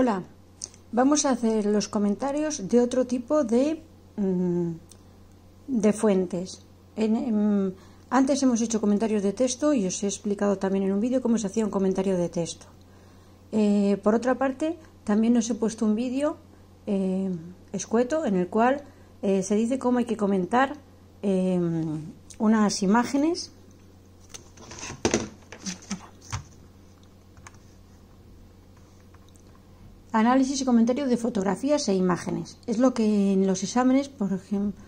Hola, vamos a hacer los comentarios de otro tipo de, mm, de fuentes. Em, antes hemos hecho comentarios de texto y os he explicado también en un vídeo cómo se hacía un comentario de texto. Eh, por otra parte, también os he puesto un vídeo eh, escueto en el cual eh, se dice cómo hay que comentar em, unas imágenes Análisis y comentario de fotografías e imágenes. Es lo que en los exámenes, por ejemplo,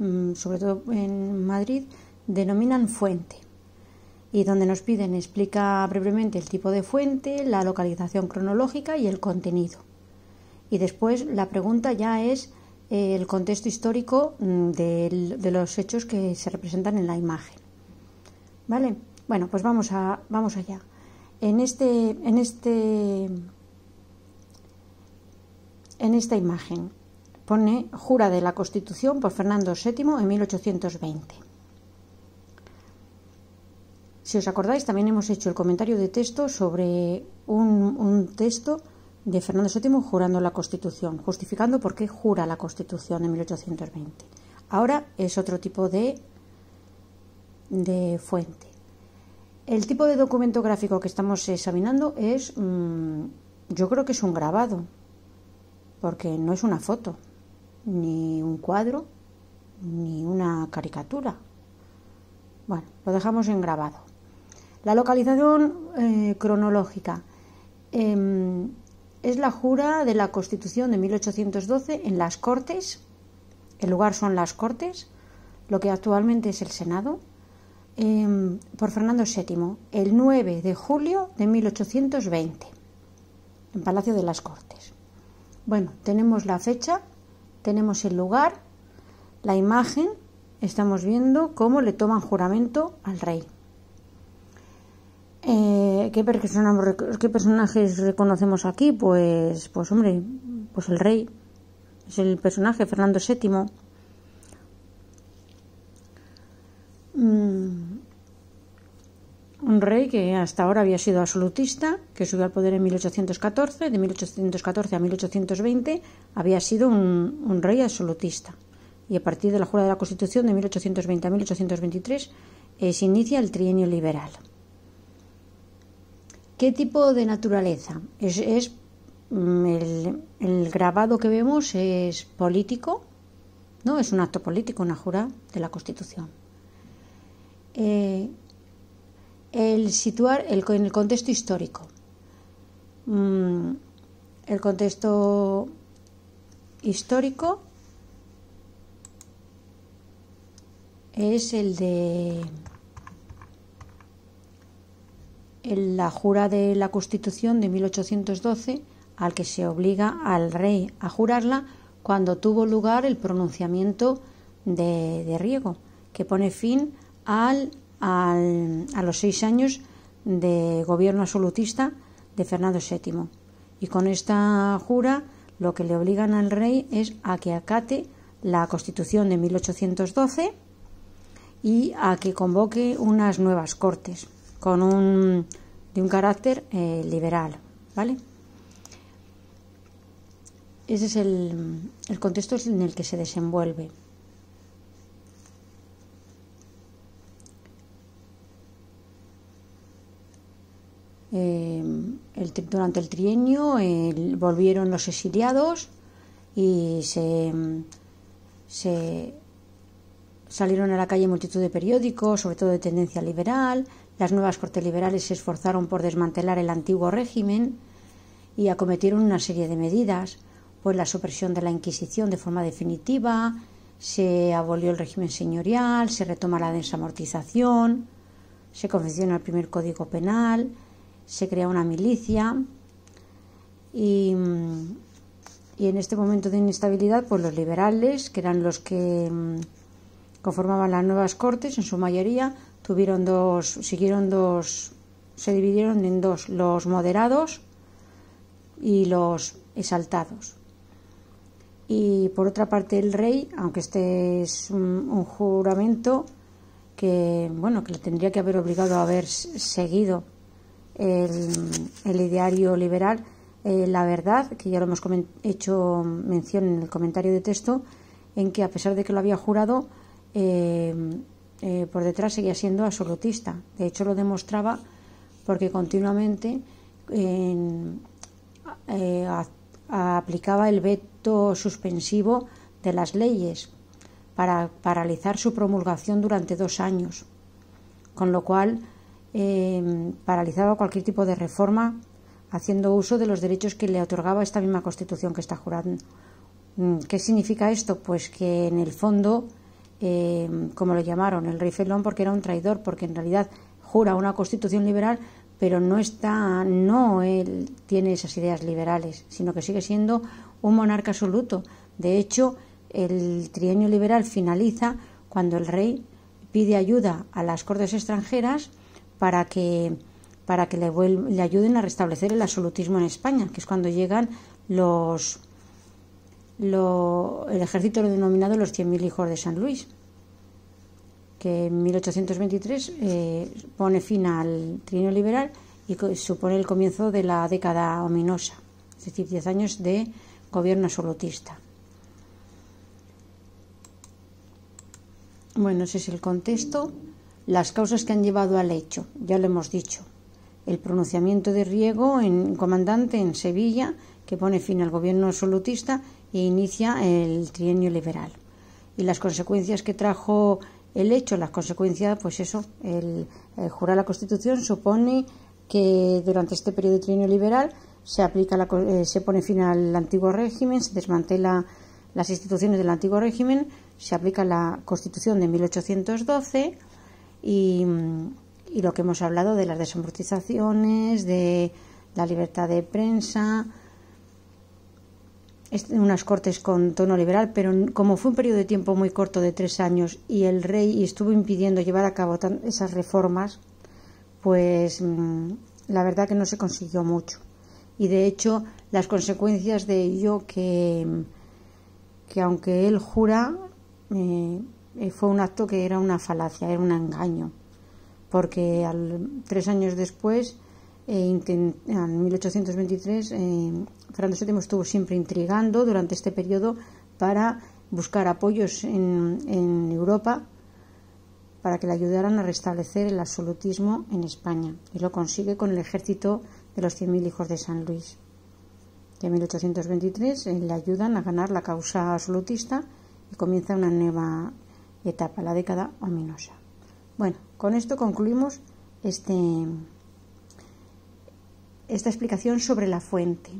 mm, sobre todo en Madrid, denominan fuente y donde nos piden explica brevemente el tipo de fuente, la localización cronológica y el contenido. Y después la pregunta ya es eh, el contexto histórico mm, de, los hechos que se representan en la imagen. ¿Vale? Bueno, pues vamos, a, vamos allá. En este, en este en esta imagen. Pone Jura de la Constitución por Fernando VII en 1820. Si os acordáis, también hemos hecho el comentario de texto sobre un, texto de Fernando VII jurando la Constitución, justificando por qué jura la Constitución en 1820. Ahora es otro tipo de, de fuente. El tipo de documento gráfico que estamos examinando es, mm, yo creo que es un grabado, porque no es una foto, ni un cuadro, ni una caricatura. Bueno, lo dejamos en grabado. La localización eh, cronológica em, es la jura de la Constitución de 1812 en las Cortes. El lugar son las Cortes, lo que actualmente es el Senado, em, por Fernando VII, el 9 de julio de 1820, en Palacio de las Cortes. Bueno, tenemos la fecha, tenemos el lugar, la imagen, estamos viendo cómo le toman juramento al rey. Eh, ¿qué, personajes reconocemos aquí? Pues, pues hombre, pues el rey es el personaje Fernando VII un rey que hasta ahora había sido absolutista, que subió al poder en 1814, de 1814 a 1820 había sido un, rey absolutista. Y a partir de la Jura de la Constitución de 1820 a 1823 eh, se inicia el trienio liberal. ¿Qué tipo de naturaleza? Es, mm, el, grabado que vemos es político, no es un acto político, una jura de la Constitución. Eh, el situar el, en el contexto histórico. Mm, el contexto histórico es el de la jura de la Constitución de 1812 al que se obliga al rey a jurarla cuando tuvo lugar el pronunciamiento de, de Riego, que pone fin al a los seis años de gobierno absolutista de Fernando VII. Y con esta jura lo que le obligan al rey es a que acate la Constitución de 1812 y a que convoque unas nuevas cortes con de un carácter eh, liberal, ¿vale? Ese es el contexto en el que se desenvuelve. durante el trienio volvieron los exiliados y se, salieron a la calle multitud de periódicos, sobre todo de tendencia liberal. Las nuevas cortes liberales se esforzaron por desmantelar el antiguo régimen y acometieron una serie de medidas, pues la supresión de la Inquisición de forma definitiva, se abolió el régimen señorial, se retoma la desamortización, se confecciona el primer código penal, se crea una milicia mm, y, en este momento de inestabilidad, pues los liberales, que eran los que mm, conformaban las nuevas cortes, en su mayoría, tuvieron dos, siguieron dos, se dividieron en dos, los moderados y los exaltados. Y por otra parte el rey, aunque este es un, mm, un juramento que bueno que le tendría que haber obligado a haber seguido el, el ideario liberal, eh, la verdad, que ya lo hemos hecho mención en el comentario de texto, en que a pesar de que lo había jurado, eh, eh, por detrás seguía siendo absolutista. De hecho, lo demostraba porque continuamente aplicaba el veto suspensivo de las leyes para paralizar su promulgación durante dos años, con lo cual Em, paralizaba cualquier tipo de reforma haciendo uso de los derechos que le otorgaba esta misma Constitución que está jurando. Mm, ¿Qué significa esto? Pues que en el fondo, em, como lo llamaron, el rey Felón porque era un traidor, porque en realidad jura una Constitución liberal, pero no está, no él tiene esas ideas liberales, sino que sigue siendo un monarca absoluto. De hecho, el trienio liberal finaliza cuando el rey pide ayuda a las cortes extranjeras para que, para que le, ayuden a restablecer el absolutismo en España, que es cuando llegan los, el ejército lo denominado los 100.000 hijos de San Luis, que en 1823 eh, pone fin al trino liberal y supone el comienzo de la década ominosa, es decir, 10 años de gobierno absolutista. Bueno, ese es el contexto. Las causas que han llevado al hecho, ya lo hemos dicho. El pronunciamiento de Riego, en comandante en Sevilla, que pone fin al gobierno absolutista e inicia el trienio liberal. Y las consecuencias que trajo el hecho, las consecuencias, pues eso, el, jurar la Constitución supone que durante este periodo de trienio liberal se aplica la, eh, se pone fin al antiguo régimen, se desmantela las instituciones del antiguo régimen, se aplica la Constitución de 1812 y, lo que hemos hablado de las desamortizaciones, de la libertad de prensa, unas cortes con tono liberal, pero como fue un periodo de tiempo muy corto de tres años y el rey estuvo impidiendo llevar a cabo esas reformas, pues mm, la verdad que no se consiguió mucho. Y de hecho, las consecuencias de ello que, que aunque él jura, eh, eh, fue un acto que era una falacia, era un engaño, porque al, tres años después, eh, en 1823, eh, Fernando VII estuvo siempre intrigando durante este periodo para buscar apoyos en, Europa para que le ayudaran a restablecer el absolutismo en España y lo consigue con el ejército de los 100.000 hijos de San Luis. Y en 1823 eh, le ayudan a ganar la causa absolutista y comienza una nueva, y etapa, la década ominosa. Bueno, con esto concluimos este, esta explicación sobre la fuente.